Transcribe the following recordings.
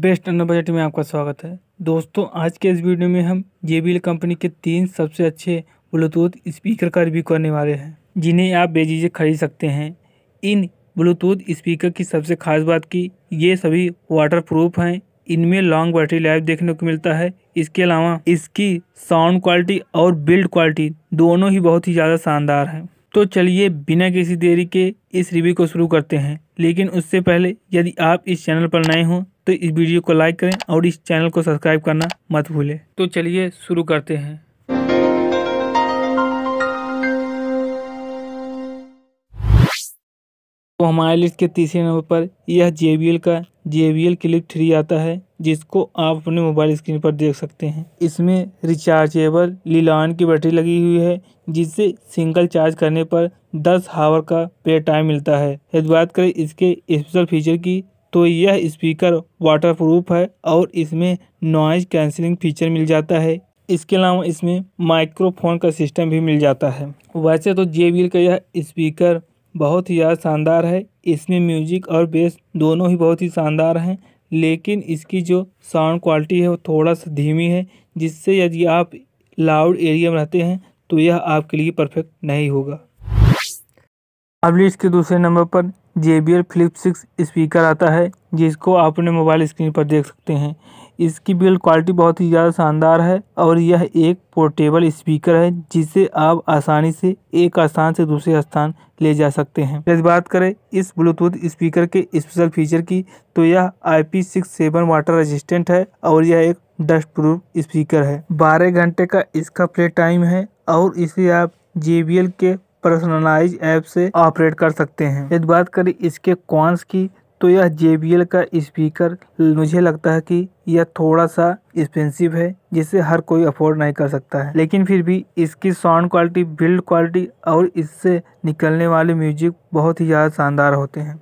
best under budget में आपका स्वागत है दोस्तों आज के इस वीडियो में हम जे कंपनी के तीन सबसे अच्छे ब्लूटूथ स्पीकर का रिव्यू करने वाले हैं जिन्हें आप बेजीजे खरीद सकते हैं इन ब्लूटूथ स्पीकर की सबसे खास बात की ये सभी वाटरप्रूफ हैं इनमें लॉन्ग बैटरी लाइफ देखने को मिलता है इसके अलावा इसकी साउंड क्वालिटी और बिल्ड क्वालिटी दोनों ही बहुत ही ज़्यादा शानदार हैं तो चलिए बिना किसी देरी के इस रिव्यू को शुरू करते हैं लेकिन उससे पहले यदि आप इस चैनल पर नए हों तो इस वीडियो को लाइक करें और इस चैनल को सब्सक्राइब करना मत भूलें तो चलिए शुरू करते हैं तो हमारे लिस्ट के तीसरे नंबर पर यह जे का जे क्लिप थ्री आता है जिसको आप अपने मोबाइल स्क्रीन पर देख सकते हैं इसमें रिचार्जेबल लीलान की बैटरी लगी हुई है जिससे सिंगल चार्ज करने पर 10 हावर का पे टाइम मिलता है यदि बात करें इसके स्पेशल फीचर की तो यह स्पीकर वाटरप्रूफ है और इसमें नॉइज़ कैंसिलिंग फीचर मिल जाता है इसके अलावा इसमें माइक्रोफोन का सिस्टम भी मिल जाता है वैसे तो जे का यह स्पीकर बहुत ही ज़्यादा शानदार है इसमें म्यूजिक और बेस दोनों ही बहुत ही शानदार हैं लेकिन इसकी जो साउंड क्वालिटी है वो थोड़ा सा धीमी है जिससे यदि आप लाउड एरिया में रहते हैं तो यह आपके लिए परफेक्ट नहीं होगा अब इसके दूसरे नंबर पर J B L Flip six speaker आता है जिसको आप अपने मोबाइल स्क्रीन पर देख सकते हैं इसकी बिल्ड क्वालिटी बहुत ही ज़्यादा शानदार है और यह एक पोर्टेबल स्पीकर है जिसे आप आसानी से एक स्थान से दूसरे स्थान ले जा सकते हैं यदि बात करें इस ब्लूटूथ स्पीकर के स्पेशल फीचर की तो यह I P six seven water resistant है और यह एक डस्ट प्रूफ स्पीकर है बारह घंटे का इसका प्ले टाइम है और इसे आप जे के पर्सनलाइज ऐप से ऑपरेट कर सकते हैं यदि बात करें इसके कॉन्स की तो यह जे का स्पीकर मुझे लगता है कि यह थोड़ा सा एक्सपेंसिव है जिसे हर कोई अफोर्ड नहीं कर सकता है लेकिन फिर भी इसकी साउंड क्वालिटी बिल्ड क्वालिटी और इससे निकलने वाले म्यूजिक बहुत ही ज़्यादा शानदार होते हैं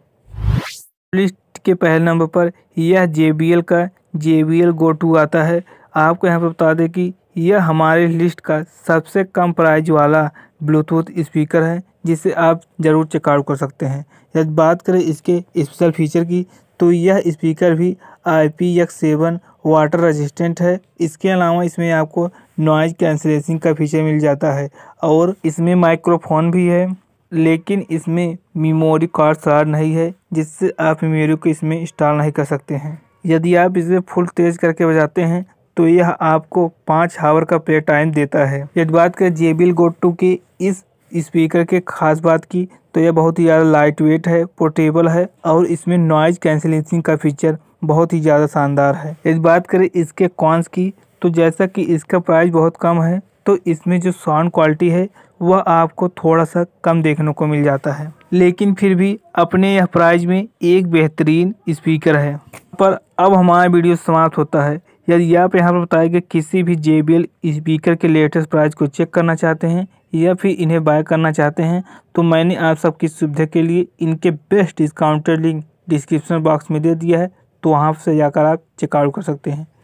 लिस्ट के पहले नंबर पर यह जे का जे बी गो टू आता है आपको यहाँ पर बता दें कि यह हमारे लिस्ट का सबसे कम प्राइज वाला ब्लूटूथ स्पीकर है जिसे आप ज़रूर चेकआउट कर सकते हैं यदि बात करें इसके स्पेशल फीचर की तो यह स्पीकर भी I P X seven water resistant है इसके अलावा इसमें आपको नॉइज़ कैंसिलेशिंग का फीचर मिल जाता है और इसमें माइक्रोफोन भी है लेकिन इसमें मेमोरी कार्ड सार नहीं है जिससे आप मेमोरी को इसमें इंस्टॉल नहीं कर सकते हैं यदि आप इसे फुल तेज़ करके बजाते हैं तो यह आपको पाँच हावर का प्ले टाइम देता है यदि बात करें जे बिल गो टू की इस स्पीकर के खास बात की तो यह बहुत ही ज़्यादा लाइट वेट है पोर्टेबल है और इसमें नॉइज कैंसिलेंसिंग का फीचर बहुत ही ज़्यादा शानदार है यदि बात करें इसके कॉन्स की तो जैसा कि इसका प्राइस बहुत कम है तो इसमें जो साउंड क्वालिटी है वह आपको थोड़ा सा कम देखने को मिल जाता है लेकिन फिर भी अपने यह प्राइज में एक बेहतरीन स्पीकर है पर अब हमारा वीडियो समाप्त होता है यदि आप यहाँ पर बताए गए किसी भी जे स्पीकर के लेटेस्ट प्राइस को चेक करना चाहते हैं या फिर इन्हें बाय करना चाहते हैं तो मैंने आप सबकी सुविधा के लिए इनके best discounted link description box में दे दिया है तो वहाँ से जाकर आप चेकआउट कर सकते हैं